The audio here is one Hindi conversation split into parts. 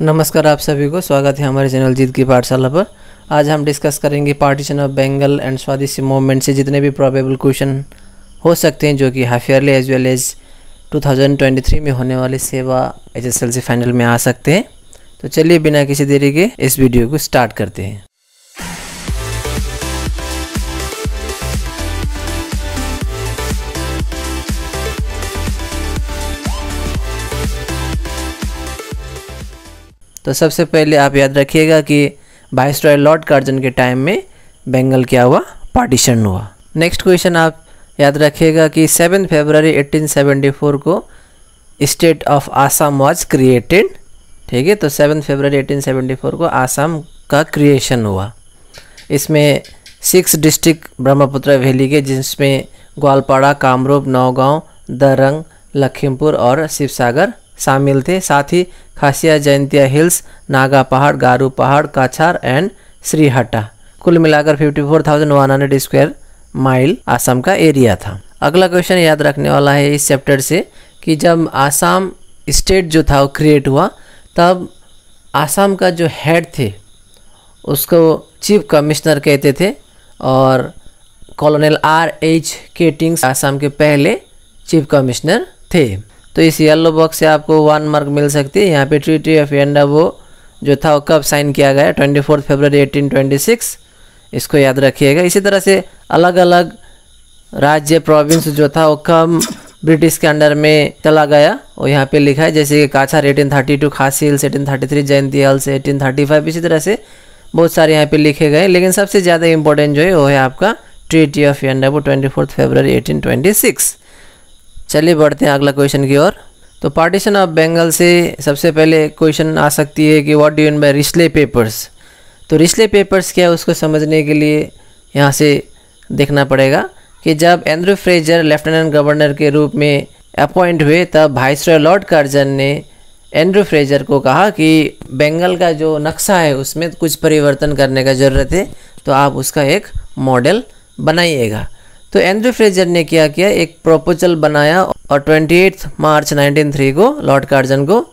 नमस्कार आप सभी को स्वागत है हमारे चैनल जीत की पाठशाला पर आज हम डिस्कस करेंगे partition of Bengal and Swadeshi movement से जितने भी प्रॉबेबल क्वेश्चन हो सकते हैं जो कि half yearly as well as 2023 में होने वाले सेवा एच फाइनल में आ सकते हैं तो चलिए बिना किसी देरी के इस वीडियो को स्टार्ट करते हैं तो सबसे पहले आप याद रखिएगा कि वाइस रॉय लॉर्ड कार्जन के टाइम में बंगाल क्या हुआ पार्टीशन हुआ नेक्स्ट क्वेश्चन आप याद रखिएगा कि सेवन फेबररी 1874 को state of Assam was created ठीक है तो सेवन फेबररी 1874 को आसाम का क्रिएशन हुआ इसमें सिक्स डिस्ट्रिक्ट ब्रह्मपुत्र वैली के जिसमें ग्वालपाड़ा कामरूप नौगांव दरंग लखीमपुर और शिवसागर शामिल थे साथ ही खासिया जयंतिया हिल्स नागा पहाड़ गारू पहाड़ काछार एंड श्रीहटा कुल मिलाकर 54,100 स्क्वायर माइल आसाम का एरिया था अगला क्वेश्चन याद रखने वाला है इस चैप्टर से कि जब आसाम स्टेट जो था वो क्रिएट हुआ तब आसाम का जो हेड थे उसको चीफ कमिश्नर कहते थे और colonel R H Keatinge Assam के पहले चीफ कमिश्नर थे तो इस येलो बॉक्स से आपको वन मार्क मिल सकती है यहाँ पे ट्रीटी ऑफ एंड वो जो था वो कब साइन किया गया twenty fourth February eighteen twenty six इसको याद रखिएगा इसी तरह से अलग अलग राज्य प्रोविंस जो था वो कब ब्रिटिश के अंडर में चला गया और यहाँ पे लिखा है जैसे कि Cachar two Khasi hills three Jaintia hills five इसी तरह से बहुत सारे यहाँ पे लिखे गए लेकिन सबसे ज़्यादा इंपॉर्टेंट जो है वो है आपका treaty of Yandabo twenty fourth February eighteen twenty six चलिए बढ़ते हैं अगला क्वेश्चन की ओर तो पार्टीशन ऑफ बंगाल से सबसे पहले क्वेश्चन आ सकती है कि what do in by Risley papers तो रिस्ले पेपर्स क्या है उसको समझने के लिए यहाँ से देखना पड़ेगा कि जब एंड्रू फ्रेजर लेफ्टिनेंट गवर्नर के रूप में अपॉइंट हुए तब भाइस लॉर्ड कार्जन ने एंड्रू फ्रेजर को कहा कि बंगाल का जो नक्शा है उसमें कुछ परिवर्तन करने का ज़रूरत है तो आप उसका एक मॉडल बनाइएगा तो एंड्रू फ्रेजर ने क्या किया एक प्रोपोजल बनाया और ट्वेंटी मार्च 1903 को लॉर्ड कार्जन को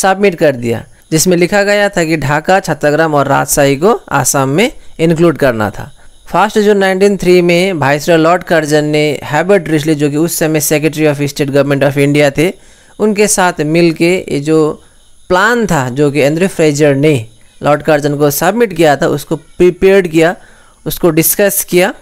सबमिट कर दिया जिसमें लिखा गया था कि ढाका छत्तरग्राम और राजशाही को आसाम में इंक्लूड करना था फर्स्ट जून 1903 में भाईसर लॉर्ड कर्जन ने हैबर्ट रिशली जो कि उस समय secretary of state government of India थे उनके साथ मिल के ये जो प्लान था जो कि एंड्रे फ्रेजर ने लॉर्ड कर्जन को सबमिट किया था उसको प्रिपेयर किया उसको डिस्कस किया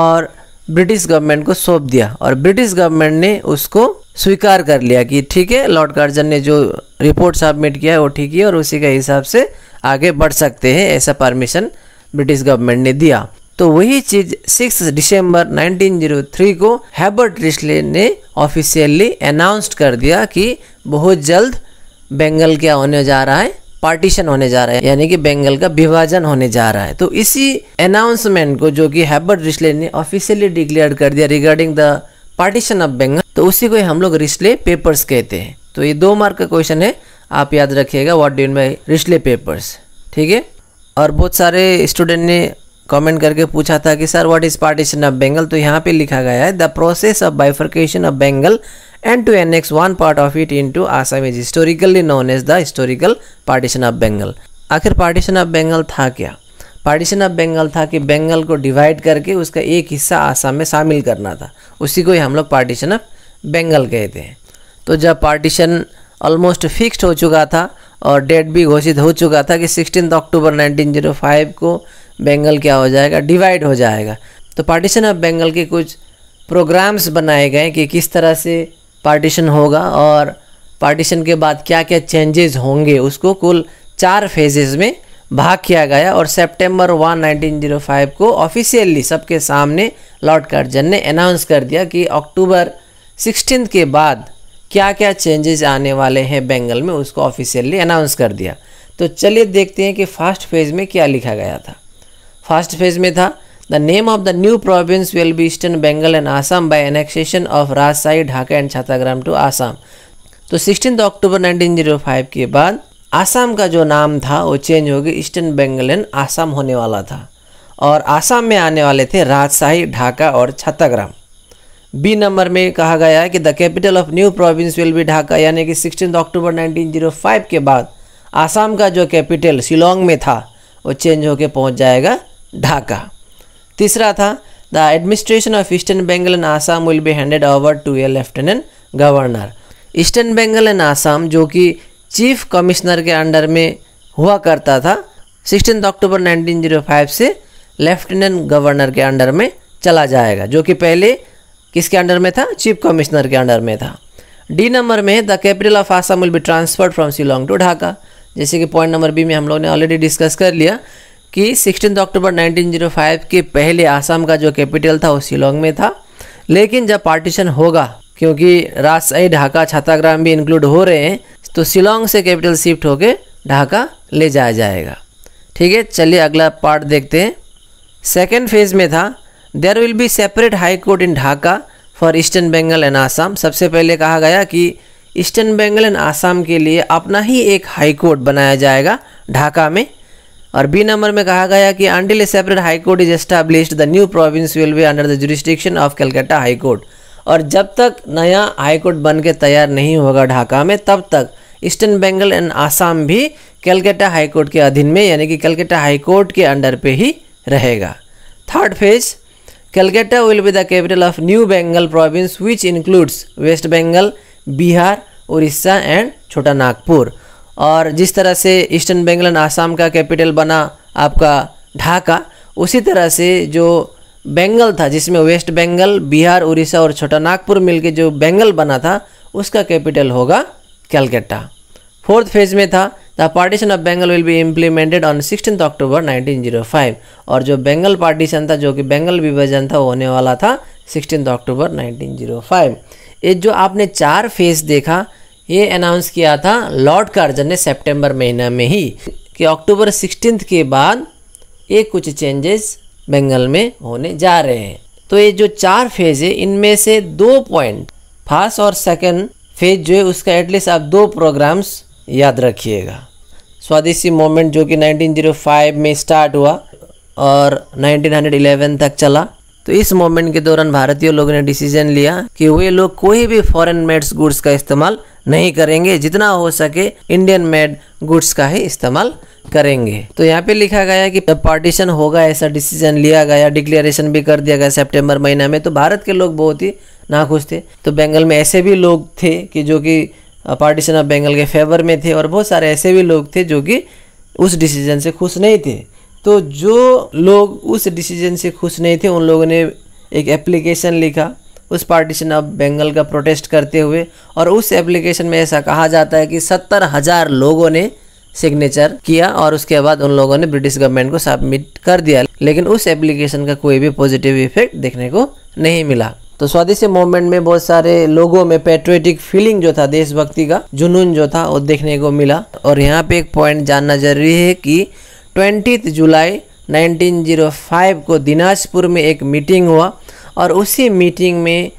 और ब्रिटिश गवर्नमेंट को सौंप दिया और ब्रिटिश गवर्नमेंट ने उसको स्वीकार कर लिया कि ठीक है लॉर्ड कार्जन ने जो रिपोर्ट सबमिट किया है वो ठीक है और उसी के हिसाब से आगे बढ़ सकते हैं ऐसा परमिशन ब्रिटिश गवर्नमेंट ने दिया तो वही चीज 6 दिसंबर 1903 को हैबर्ट रिस्ले ने ऑफिशियली अनाउंस्ड कर दिया कि बहुत जल्द बंगाल क्या होने जा रहा है पार्टीशन होने जा रहा है यानी कि बंगाल का विभाजन होने जा रहा है तो इसी अनाउंसमेंट को जो कि हैबर्ट रिस्ले ने ऑफिशियली डिक्लेयर कर दिया regarding the partition of Bengal तो उसी को हम लोग रिस्ले पेपर्स कहते हैं तो ये दो मार्क का क्वेश्चन है आप याद रखिएगा what do my Risley papers ठीक है और बहुत सारे स्टूडेंट ने कमेंट करके पूछा था कि sir what is partition of Bengal तो यहाँ पे लिखा गया है the process of bifurcation of Bengal and to annex one part of it into Assam is historically known as the historical partition of Bengal. आखिर partition of Bengal था क्या पार्टीशन ऑफ बंगाल था कि बंगाल को डिवाइड करके उसका एक हिस्सा आसाम में शामिल करना था उसी को ही हम लोग पार्टीशन ऑफ बंगाल कहते हैं तो जब पार्टीशन ऑलमोस्ट फिक्स्ड हो चुका था और डेट भी घोषित हो चुका था कि सिक्सटीन अक्टूबर 1905 को बंगाल क्या हो जाएगा डिवाइड हो जाएगा तो पार्टीशन ऑफ बंगाल के कुछ प्रोग्राम्स बनाए गए कि किस तरह से पार्टीशन होगा और पार्टीशन के बाद क्या क्या चेंजेस होंगे उसको कुल चार फेजेस में भाग किया गया और सितंबर 1 1905 को ऑफिशियली सबके सामने लॉर्ड कार्जन ने अनाउंस कर दिया कि अक्टूबर सिक्सटीन के बाद क्या क्या चेंजेस आने वाले हैं बेंगल में उसको ऑफिशियली अनाउंस कर दिया तो चलिए देखते हैं कि फर्स्ट फेज़ में क्या लिखा गया था फर्स्ट फेज़ में था The name of the new province will be Eastern Bengal and Assam by annexation of Rajshahi, Dhaka and Chhattisgarh to Assam. तो 16 अक्टूबर 1905 के बाद आसाम का जो नाम था वो चेंज हो गया ईस्टर्न बंगाल एंड आसाम होने वाला था और आसाम में आने वाले थे राजशाही ढाका और छत्ताग्राम बी नंबर में कहा गया है कि the capital of new province will be Dhaka यानी कि सिक्सटीन अक्टूबर 1905 के बाद आसाम का जो कैपिटल शिलोंग में था वो चेंज होकर पहुंच जाएगा ढाका तीसरा था the administration of eastern Bengal and Assam will be handed over to a lieutenant governor eastern Bengal and Assam जो कि चीफ कमिश्नर के अंडर में हुआ करता था सिक्सटीन अक्टूबर 1905 से लेफ्टिनेंट गवर्नर के अंडर में चला जाएगा जो कि पहले किसके अंडर में था चीफ कमिश्नर के अंडर में था डी नंबर में the capital of Assam will be transferred from Shillong to Dhaka जैसे कि पॉइंट नंबर बी में हम लोग ने ऑलरेडी डिस्कस कर लिया कि सिक्सटीन अक्टूबर 1905 के पहले आसाम का जो कैपिटल था वो शिलोंग में था लेकिन जब पार्टीशन होगा क्योंकि राजशाही ढाका छात्राग्राम भी इंक्लूड हो रहे हैं तो शिलोंग से कैपिटल शिफ्ट होकर ढाका ले जाया जाएगा ठीक है चलिए अगला पार्ट देखते हैं सेकेंड फेज में था there will be separate high court in Dhaka for eastern Bengal and Assam सबसे पहले कहा गया कि ईस्टर्न बंगाल एंड आसाम के लिए अपना ही एक हाई कोर्ट बनाया जाएगा ढाका में और बी नंबर में कहा गया कि until a separate high court is established the new province will be under the jurisdiction of Calcutta high court और जब तक नया हाई कोर्ट बन के तैयार नहीं होगा ढाका में तब तक ईस्टर्न बंगाल एंड आसाम भी कलकत्ता हाई कोर्ट के अधीन में यानी कि कलकत्ता हाई कोर्ट के अंडर पे ही रहेगा third phase Calcutta will be the capital of new Bengal province which includes west Bengal Bihar Orissa and Chota Nagpur और जिस तरह से ईस्टर्न एंड आसाम का कैपिटल बना आपका ढाका उसी तरह से जो बंगाल था जिसमें वेस्ट बंगाल बिहार उड़ीसा और छोटा नागपुर मिलके जो बंगाल बना था उसका कैपिटल होगा कैलकटा फोर्थ फेज में था the partition of Bengal will be implemented on sixteen October 1905 और जो बंगाल पार्टीशन था जो कि बंगाल विभाजन था होने वाला था सिक्सटीन अक्टूबर 1905 ये जो आपने चार फेज देखा ये अनाउंस किया था लॉर्ड कार्जन ने सितंबर महीना में ही कि अक्टूबर सिक्सटीन के बाद ये कुछ चेंजेस बंगाल में होने जा रहे हैं तो ये जो चार फेज है इनमें से दो पॉइंट फर्स्ट और सेकंड फेज जो है उसका एटलीस्ट आप दो प्रोग्राम्स याद रखिएगा स्वदेशी मोमेंट जो कि 1905 में स्टार्ट हुआ और 1911 तक चला तो इस मोमेंट के दौरान भारतीय लोगों ने डिसीजन लिया कि वे लोग कोई भी फॉरेन मेड्स गुड्स का इस्तेमाल नहीं करेंगे जितना हो सके इंडियन मेड गुड्स का ही इस्तेमाल करेंगे तो यहाँ पे लिखा गया कि पार्टीशन होगा ऐसा डिसीजन लिया गया डिक्लेरेशन भी कर दिया गया सेप्टेम्बर महीना में तो भारत के लोग बहुत ही नाखुश थे तो बंगाल में ऐसे भी लोग थे कि जो कि पार्टीशन ऑफ बंगाल के फेवर में थे और बहुत सारे ऐसे भी लोग थे जो कि उस डिसीजन से खुश नहीं थे तो जो लोग उस डिसीजन से खुश नहीं थे उन लोगों ने एक एप्लीकेशन लिखा उस पार्टीशन ऑफ बंगाल का प्रोटेस्ट करते हुए और उस एप्लीकेशन में ऐसा कहा जाता है कि सत्तर हज़ार लोगों ने सिग्नेचर किया और उसके बाद उन लोगों ने ब्रिटिश गवर्नमेंट को सबमिट कर दिया लेकिन उस एप्लीकेशन का कोई भी पॉजिटिव इफेक्ट देखने को नहीं मिला तो स्वदेशी मूवमेंट में बहुत सारे लोगों में पेट्रियोटिक फीलिंग जो था देशभक्ति का जुनून जो था वो देखने को मिला और यहाँ पे एक पॉइंट जानना जरूरी है कि ट्वेंटी जुलाई 1905 को दिनाजपुर में एक मीटिंग हुआ और उसी मीटिंग में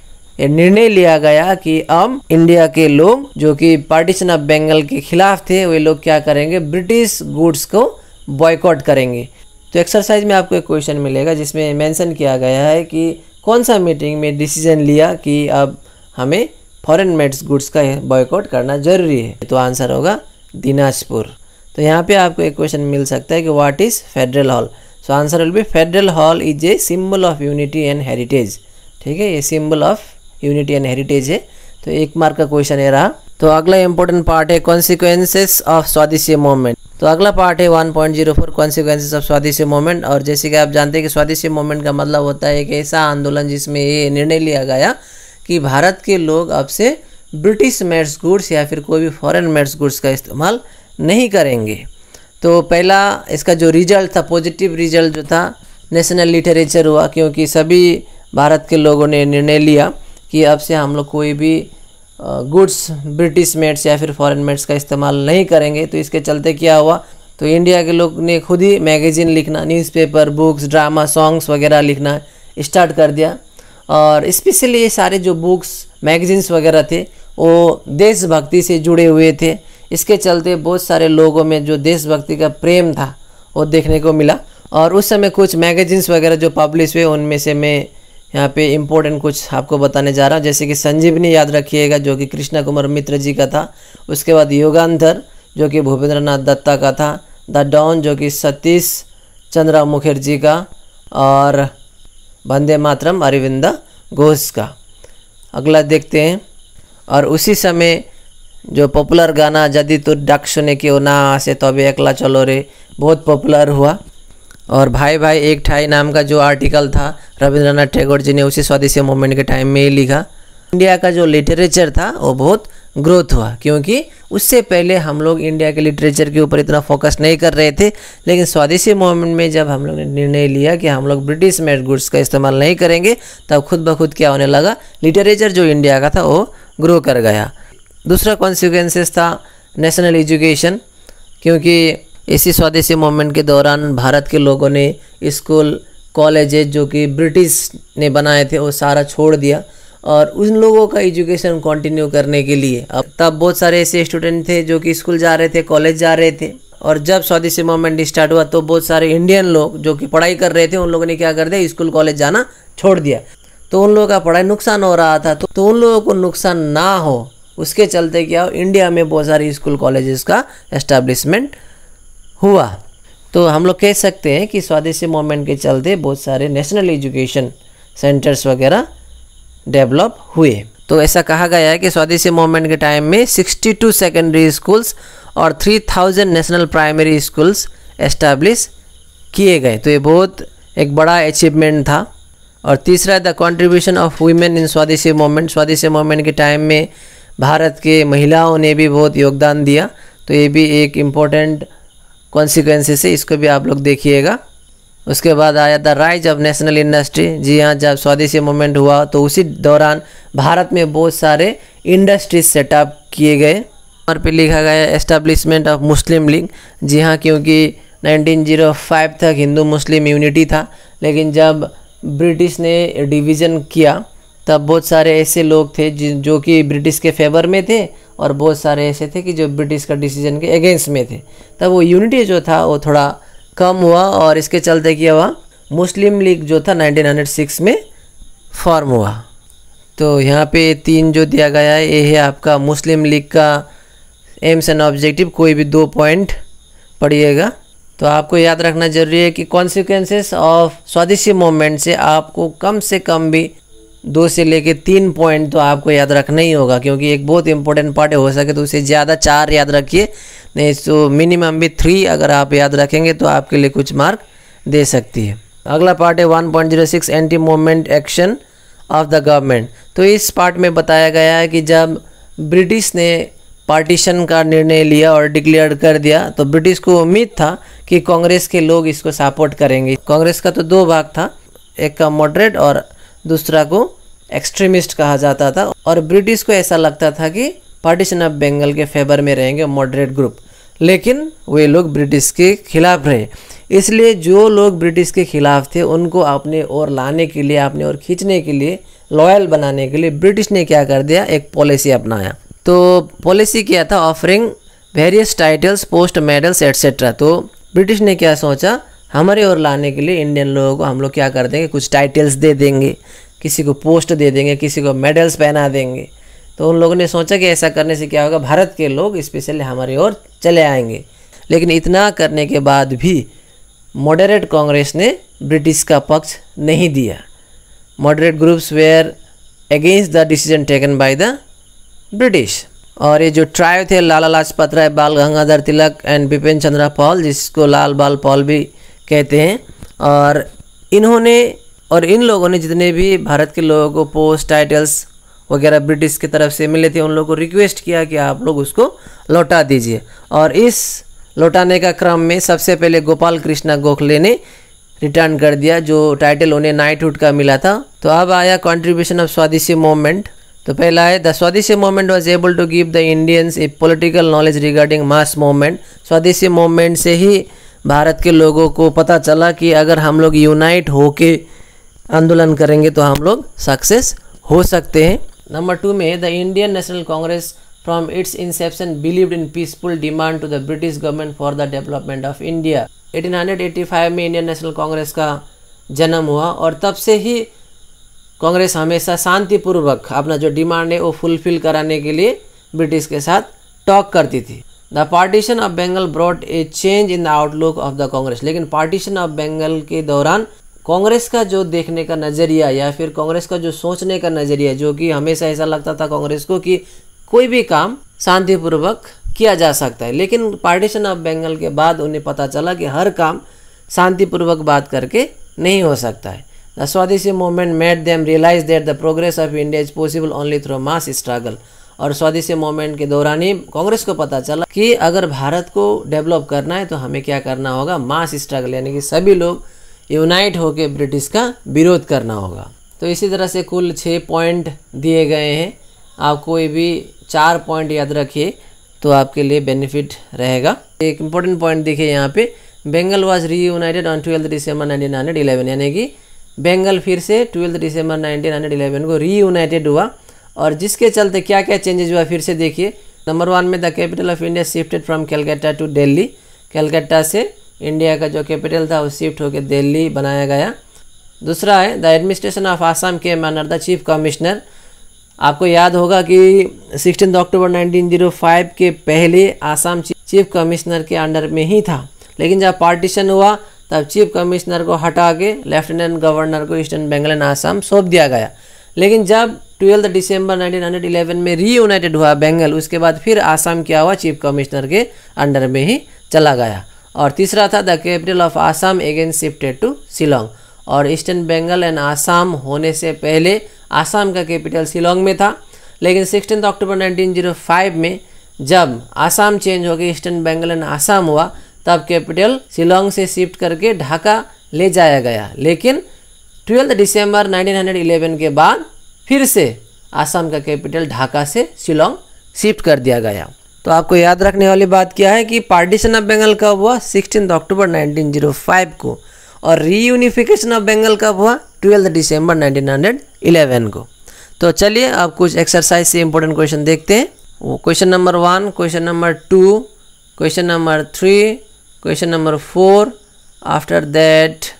निर्णय लिया गया कि अब इंडिया के लोग जो कि पार्टीशन ऑफ बंगाल के खिलाफ थे वे लोग क्या करेंगे ब्रिटिश गुड्स को बॉयकॉट करेंगे तो एक्सरसाइज में आपको एक क्वेश्चन मिलेगा जिसमें मेंशन किया गया है कि कौन सा मीटिंग में डिसीजन लिया कि अब हमें फॉरेन मेड्स गुड्स का बॉयकॉट करना जरूरी है तो आंसर होगा दिनाजपुर तो यहाँ पे आपको एक क्वेश्चन मिल सकता है कि what is federal hall so answer will be federal hall is a symbol of unity and heritage ठीक है ये symbol of unity and heritage है तो एक मार्क का क्वेश्चन ये रहा तो अगला इंपॉर्टेंट पार्ट है कॉन्सिक्वेंसेस ऑफ स्वादिशीय मूवमेंट तो अगला पार्ट है 1.04 कॉन्सिक्वेंसेस ऑफ स्वादेशी मूवमेंट और जैसे कि आप जानते हैं कि स्वादेशी मूवमेंट का मतलब होता है एक ऐसा आंदोलन जिसमें ये निर्णय लिया गया कि भारत के लोग अब से ब्रिटिश मेड्स गुड्स या फिर कोई भी फॉरेन मेड्स गुड्स का इस्तेमाल नहीं करेंगे तो पहला इसका जो रिज़ल्ट था पॉजिटिव रिज़ल्ट जो था नेशनल लिटरेचर हुआ क्योंकि सभी भारत के लोगों ने निर्णय लिया कि अब से हम लोग कोई भी गुड्स ब्रिटिश मेड्स या फिर फॉरेन मेड्स का इस्तेमाल नहीं करेंगे तो इसके चलते क्या हुआ तो इंडिया के लोग ने खुद ही मैगज़ीन लिखना न्यूज़पेपर बुक्स ड्रामा सॉन्ग्स वगैरह लिखना स्टार्ट कर दिया और स्पेशली ये सारे जो बुक्स मैगजीन्स वगैरह थे वो देशभक्ति से जुड़े हुए थे इसके चलते बहुत सारे लोगों में जो देशभक्ति का प्रेम था वो देखने को मिला और उस समय कुछ मैगजीन्स वगैरह जो पब्लिश हुए उनमें से मैं यहाँ पे इम्पोर्टेंट कुछ आपको बताने जा रहा हूँ जैसे कि संजीवनी याद रखिएगा जो कि कृष्णा कुमार मित्र जी का था उसके बाद योगांधर जो कि भूपेंद्र नाथ दत्ता का था द डॉन जो कि सतीश चंद्रा मुखर्जी का और वंदे मातरम अरविंद घोष का अगला देखते हैं और उसी समय जो पॉपुलर गाना जदि तू डाक सुने क्यों ना आसे तो अभी एकला चलो रे बहुत पॉपुलर हुआ और भाई भाई एक ठाई नाम का जो आर्टिकल था रविंद्रनाथ टैगोर जी ने उसी स्वदेशी मूवमेंट के टाइम में ही लिखा इंडिया का जो लिटरेचर था वो बहुत ग्रोथ हुआ क्योंकि उससे पहले हम लोग इंडिया के लिटरेचर के ऊपर इतना फोकस नहीं कर रहे थे लेकिन स्वदेशी मूवमेंट में जब हम लोग ने निर्णय लिया कि हम लोग ब्रिटिश मेड गुड्स का इस्तेमाल नहीं करेंगे तब खुद ब खुद क्या होने लगा लिटरेचर जो इंडिया का था वो ग्रो कर गया दूसरा कॉन्सिक्वेंसेस था नेशनल एजुकेशन क्योंकि इसी स्वदेशी मूवमेंट के दौरान भारत के लोगों ने स्कूल कॉलेज जो कि ब्रिटिश ने बनाए थे वो सारा छोड़ दिया और उन लोगों का एजुकेशन कंटिन्यू करने के लिए अब तब बहुत सारे ऐसे स्टूडेंट थे जो कि स्कूल जा रहे थे कॉलेज जा रहे थे और जब स्वदेशी मूवमेंट स्टार्ट हुआ तो बहुत सारे इंडियन लोग जो कि पढ़ाई कर रहे थे उन लोगों ने क्या कर दिया स्कूल कॉलेज जाना छोड़ दिया तो उन लोगों का पढ़ाई नुकसान हो रहा था तो, तो उन लोगों को नुकसान ना हो उसके चलते क्या हो इंडिया में बहुत सारे स्कूल कॉलेजेस का एस्टेब्लिशमेंट हुआ तो हम लोग कह सकते हैं कि स्वदेशी मूवमेंट के चलते बहुत सारे नेशनल एजुकेशन सेंटर्स वगैरह डेवलप हुए तो ऐसा कहा गया है कि स्वदेशी मूवमेंट के टाइम में 62 सेकेंडरी स्कूल्स और 3000 नेशनल प्राइमरी स्कूल्स एस्टेब्लिश किए गए तो ये बहुत एक बड़ा अचीवमेंट था और तीसरा the contribution of women in Swadeshi movement Swadeshi movement के टाइम में भारत के महिलाओं ने भी बहुत योगदान दिया तो ये भी एक इम्पोर्टेंट कॉन्सिक्वेंसेस है इसको भी आप लोग देखिएगा उसके बाद आया था राइज ऑफ नेशनल इंडस्ट्री जी हाँ जब स्वदेशी मूवमेंट हुआ तो उसी दौरान भारत में बहुत सारे इंडस्ट्रीज सेटअप किए गए और पे लिखा गया एस्टेब्लिशमेंट ऑफ मुस्लिम लीग जी हाँ क्योंकि 1905 तक हिंदू मुस्लिम यूनिटी था लेकिन जब ब्रिटिश ने डिवीज़न किया तब बहुत सारे ऐसे लोग थे जो कि ब्रिटिश के फेवर में थे और बहुत सारे ऐसे थे कि जो ब्रिटिश का डिसीजन के अगेंस्ट में थे तब वो यूनिटी जो था वो थोड़ा कम हुआ और इसके चलते कि हुआ मुस्लिम लीग जो था 1906 में फॉर्म हुआ तो यहाँ पे तीन जो दिया गया है ये है आपका मुस्लिम लीग का एम्स एंड ऑब्जेक्टिव कोई भी दो पॉइंट पढ़िएगा तो आपको याद रखना जरूरी है कि कॉन्सिक्वेंसेस ऑफ स्वदेशी मूवमेंट से आपको कम से कम भी दो से लेके तीन पॉइंट तो आपको याद रखना ही होगा क्योंकि एक बहुत इंपॉर्टेंट पार्ट हो सके तो उसे ज़्यादा चार याद रखिए नहीं तो मिनिमम भी थ्री अगर आप याद रखेंगे तो आपके लिए कुछ मार्क दे सकती है अगला पार्ट है one point zero six anti movement action of the government तो इस पार्ट में बताया गया है कि जब ब्रिटिश ने पार्टीशन का निर्णय लिया और डिक्लेयर कर दिया तो ब्रिटिश को उम्मीद था कि कांग्रेस के लोग इसको सपोर्ट करेंगे कांग्रेस का तो दो भाग था एक का मॉडरेट और दूसरा को एक्सट्रीमिस्ट कहा जाता था और ब्रिटिश को ऐसा लगता था कि पार्टीशन ऑफ बंगाल के फेवर में रहेंगे मॉडरेट ग्रुप लेकिन वे लोग ब्रिटिश के खिलाफ रहे इसलिए जो लोग ब्रिटिश के खिलाफ थे उनको अपने ओर लाने के लिए अपने ओर खींचने के लिए लॉयल बनाने के लिए ब्रिटिश ने क्या कर दिया एक पॉलिसी अपनाया तो पॉलिसी क्या था offering various titles post medals etcetera तो ब्रिटिश ने क्या सोचा हमारे ओर लाने के लिए इंडियन लोगों को हम लोग क्या कर देंगे कुछ टाइटल्स दे देंगे किसी को पोस्ट दे देंगे किसी को मेडल्स पहना देंगे तो उन लोगों ने सोचा कि ऐसा करने से क्या होगा भारत के लोग स्पेशली हमारे ओर चले आएंगे लेकिन इतना करने के बाद भी मॉडरेट कांग्रेस ने ब्रिटिश का पक्ष नहीं दिया moderate groups were against the decision taken by the British और ये जो ट्रायो थे लाला लाजपत राय बाल गंगाधर तिलक एंड बिपिन चंद्रा पॉल जिसको लाल बाल पॉल भी कहते हैं और इन्होंने और इन लोगों ने जितने भी भारत के लोगों को पोस्ट टाइटल्स वगैरह ब्रिटिश की तरफ से मिले थे उन लोगों को रिक्वेस्ट किया कि आप लोग उसको लौटा दीजिए और इस लौटाने का क्रम में सबसे पहले गोपाल कृष्णा गोखले ने रिटर्न कर दिया जो टाइटल उन्हें नाइटहुड का मिला था तो अब आया कॉन्ट्रीब्यूशन ऑफ स्वादेशी मूवमेंट तो पहला है the Swadeshi movement was able to give the Indians a political knowledge regarding mass movement Swadeshi movement से ही भारत के लोगों को पता चला कि अगर हम लोग यूनाइट होके आंदोलन करेंगे तो हम लोग सक्सेस हो सकते हैं नंबर टू में the Indian National Congress from its inception believed in peaceful demand to the British government for the development of India 1885 में इंडियन नेशनल कांग्रेस का जन्म हुआ और तब से ही कांग्रेस हमेशा शांतिपूर्वक अपना जो डिमांड है वो फुलफिल कराने के लिए ब्रिटिश के साथ टॉक करती थी the partition of Bengal brought a change in the outlook of the Congress लेकिन पार्टीशन ऑफ बंगाल के दौरान कांग्रेस का जो देखने का नज़रिया या फिर कांग्रेस का जो सोचने का नज़रिया जो कि हमेशा ऐसा लगता था कांग्रेस को कि कोई भी काम शांतिपूर्वक किया जा सकता है लेकिन पार्टीशन ऑफ बंगाल के बाद उन्हें पता चला कि हर काम शांतिपूर्वक बात करके नहीं हो सकता है the Swadeshi movement made them realise that the progress of India is possible only through mass struggle और स्वदेशी मूवमेंट के दौरान ही कांग्रेस को पता चला कि अगर भारत को डेवलप करना है तो हमें क्या करना होगा मास स्ट्रगल यानी कि सभी लोग यूनाइट होकर ब्रिटिश का विरोध करना होगा तो इसी तरह से कुल छः पॉइंट दिए गए हैं आप कोई भी चार पॉइंट याद रखिए तो आपके लिए बेनिफिट रहेगा एक इम्पोर्टेंट पॉइंट देखिए यहाँ पे Bengal was reunited on twelfth December nineteen hundred eleven यानी कि बंगाल फिर से twelfth December nineteen hundred eleven को री यूनाइटेड हुआ और जिसके चलते क्या क्या चेंजेज हुआ फिर से देखिए नंबर वन में the capital of India shifted from Calcutta to Delhi Calcutta से इंडिया का जो कैपिटल था वो शिफ्ट होकर दिल्ली बनाया गया दूसरा है द एडमिनिस्ट्रेशन ऑफ आसाम के मैनर द चीफ कमिश्नर आपको याद होगा कि सिक्सटीन अक्टूबर 1905 के पहले आसाम चीफ कमिश्नर के अंडर में ही था लेकिन जब पार्टीशन हुआ तब चीफ कमिश्नर को हटा के लेफ्टिनेंट गवर्नर को ईस्टर्न बंगाल एंड आसाम सौंप दिया गया लेकिन जब ट्वेल्थ दिसंबर 1911 में रीयूनाइटेड हुआ बंगाल उसके बाद फिर आसाम क्या हुआ चीफ कमिश्नर के अंडर में ही चला गया और तीसरा था the capital of Assam again shifted to Shillong और ईस्टर्न बंगाल एंड आसाम होने से पहले आसाम का कैपिटल शिलोंग में था लेकिन सिक्सटीन अक्टूबर 1905 में जब आसाम चेंज हो गया ईस्टर्न बंगाल एंड आसाम हुआ तब कैपिटल शिलोंग से शिफ्ट करके ढाका ले जाया गया लेकिन ट्वेल्थ दिसंबर 1911 के बाद फिर से आसाम का कैपिटल ढाका से शिलोंग शिफ्ट कर दिया गया तो आपको याद रखने वाली बात क्या है कि पार्टीशन ऑफ बंगाल कब हुआ सिक्सटीन अक्टूबर 1905 को और रीयूनिफिकेशन ऑफ बंगाल कब हुआ ट्वेल्थ दिसंबर 1911 को तो चलिए आप कुछ एक्सरसाइज से इम्पोर्टेंट क्वेश्चन देखते हैं वो question number one question number two question number three question number four after that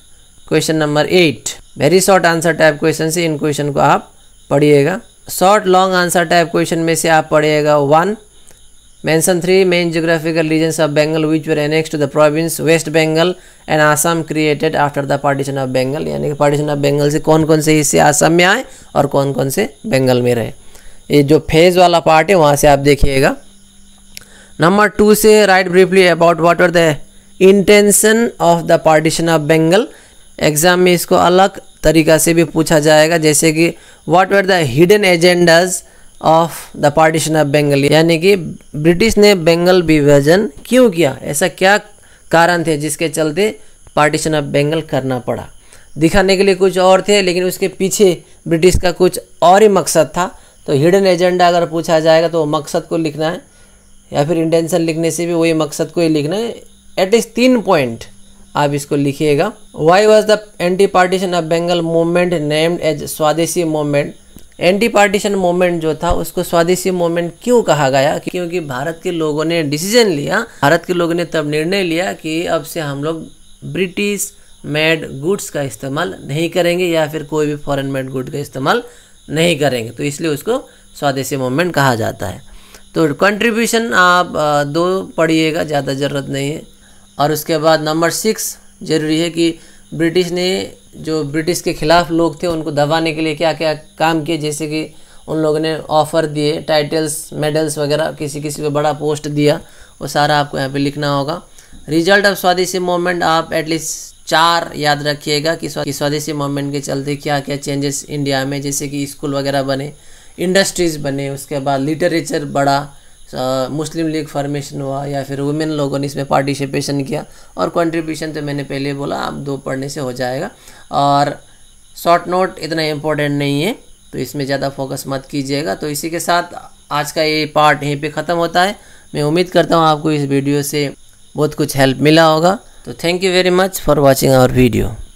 question number eight very short answer type question से इन क्वेश्चन को आप पढ़िएगा short long answer type question में से आप पढ़िएगा one mention three main geographical regions of Bengal which were annex to the province west Bengal and Assam created after the partition of Bengal यानी कि पार्टीशन ऑफ बंगाल से कौन कौन से हिस्से आसाम में आए और कौन कौन से बंगाल में रहे ये जो फेज वाला पार्ट है वहाँ से आप देखिएगा नंबर टू से write briefly about what are the intention of the partition of Bengal exam में इसको अलग तरीका से भी पूछा जाएगा जैसे कि what were the hidden agendas of the partition of Bengal यानी कि ब्रिटिश ने बंगाल विभाजन क्यों किया ऐसा क्या कारण थे जिसके चलते पार्टीशन ऑफ बंगाल करना पड़ा दिखाने के लिए कुछ और थे लेकिन उसके पीछे ब्रिटिश का कुछ और ही मकसद था तो हिडन एजेंडा अगर पूछा जाएगा तो मकसद को लिखना है या फिर इंटेंशन लिखने से भी वही मकसद को ही लिखना है एटलीस्ट तीन पॉइंट आप इसको लिखिएगा why was the anti partition of Bengal movement named as Swadeshi movement anti partition movement जो था उसको स्वादेशी मूवमेंट क्यों कहा गया क्योंकि भारत के लोगों ने डिसीजन लिया भारत के लोगों ने तब निर्णय लिया कि अब से हम लोग ब्रिटिश मेड गुड्स का इस्तेमाल नहीं करेंगे या फिर कोई भी फॉरेन मेड गुड का इस्तेमाल नहीं करेंगे तो इसलिए उसको स्वदेशी मूवमेंट कहा जाता है तो कंट्रीब्यूशन आप दो पढ़िएगा ज़्यादा ज़रूरत नहीं है और उसके बाद नंबर सिक्स ज़रूरी है कि ब्रिटिश ने जो ब्रिटिश के ख़िलाफ़ लोग थे उनको दबाने के लिए क्या क्या काम किए जैसे कि उन लोगों ने ऑफ़र दिए टाइटल्स मेडल्स वगैरह किसी किसी को बड़ा पोस्ट दिया वो सारा आपको यहाँ पे लिखना होगा रिजल्ट ऑफ स्वदेशी मूवमेंट आप एटलीस्ट चार याद रखिएगा कि स्वदेशी मूवमेंट के चलते क्या क्या चेंजेस इंडिया में जैसे कि स्कूल वगैरह बने इंडस्ट्रीज़ बने उसके बाद लिटरेचर बढ़ा मुस्लिम लीग फॉर्मेशन हुआ या फिर वुमेन लोगों ने इसमें पार्टिसिपेशन किया और कंट्रीब्यूशन तो मैंने पहले बोला आप दो पढ़ने से हो जाएगा और शॉर्ट नोट इतना इम्पोर्टेंट नहीं है तो इसमें ज़्यादा फोकस मत कीजिएगा तो इसी के साथ आज का ये पार्ट यहीं पे ख़त्म होता है मैं उम्मीद करता हूँ आपको इस वीडियो से बहुत कुछ हेल्प मिला होगा तो thank you very much for watching our video